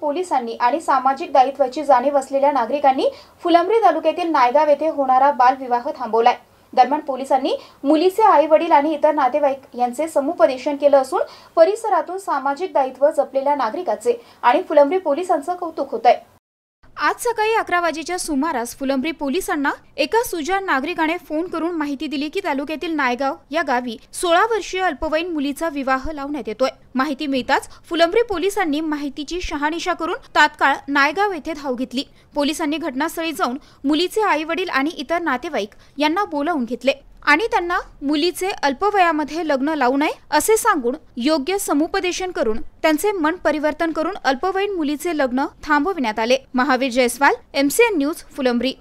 पोलिसांनी आणि सामाजिक दायित्वाची जाणीव असलेल्या नागरिकांनी फुलंब्री तालुक्यातील नायगाव येथे होणारा बालविवाह थांबवलाय दरम्यान पोलिसांनी मुलीचे आई वडील आणि इतर नातेवाईक यांचे समुपदेशन केलं असून परिसरातून सामाजिक दायित्व जपलेल्या नागरिकाचे आणि फुलंब्री पोलिसांचं कौतुक होत आहे आज सकाळी अकरा वाजेच्या सुमारास फुलंब्री पोलिसांना एका सुजाण नागरिकाने फोन करून माहिती दिली की तालुक्यातील नायगाव या गावी सोळा वर्षीय अल्पवयीन मुलीचा विवाह लावण्यात येतोय माहिती मिळताच फुलंब्री पोलिसांनी माहितीची शहानिशा करून तात्काळ नायगाव येथे धाव घेतली पोलिसांनी घटनास्थळी जाऊन मुलीचे आई वडील आणि इतर नातेवाईक यांना बोलावून घेतले आणि त्यांना मुलीचे अल्पवयामध्ये लग्न लावू नये असे सांगून योग्य समुपदेशन करून त्यांचे मन परिवर्तन करून अल्पवयीन मुलीचे लग्न थांबविण्यात आले महावीर जयस्वाल एमसीएन न्यूज फुलंब्री